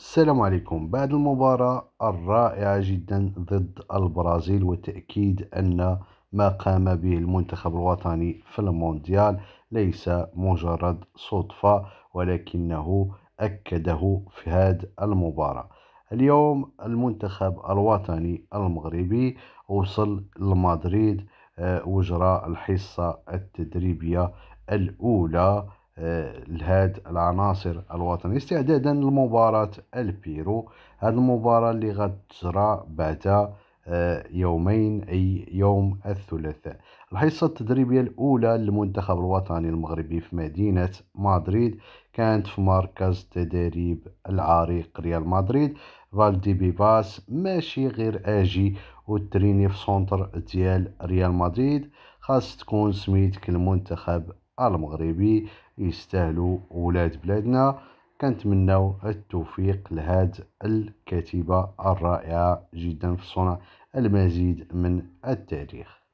السلام عليكم بعد المباراة الرائعة جدا ضد البرازيل وتأكيد أن ما قام به المنتخب الوطني في المونديال ليس مجرد صدفة ولكنه أكده في هذه المباراة اليوم المنتخب الوطني المغربي وصل لمدريد آه، وجرى الحصة التدريبية الأولى لهاد العناصر الوطنية استعدادا لمباراة البيرو هاد المباراة اللي غتجرى بعد آه، يومين أي يوم الثلاثاء الحصة التدريبية الأولى للمنتخب الوطني المغربي في مدينة مدريد كانت في مركز تدريب العريق ريال مدريد فالدي بيباس ماشي غير اجي وتريني في سونتر ديال ريال مدريد خاص تكون سميتك المنتخب المغربي يستاهلوا ولاد بلادنا كنتمناو التوفيق لهاد الكاتبه الرائعة جدا في صنع المزيد من التاريخ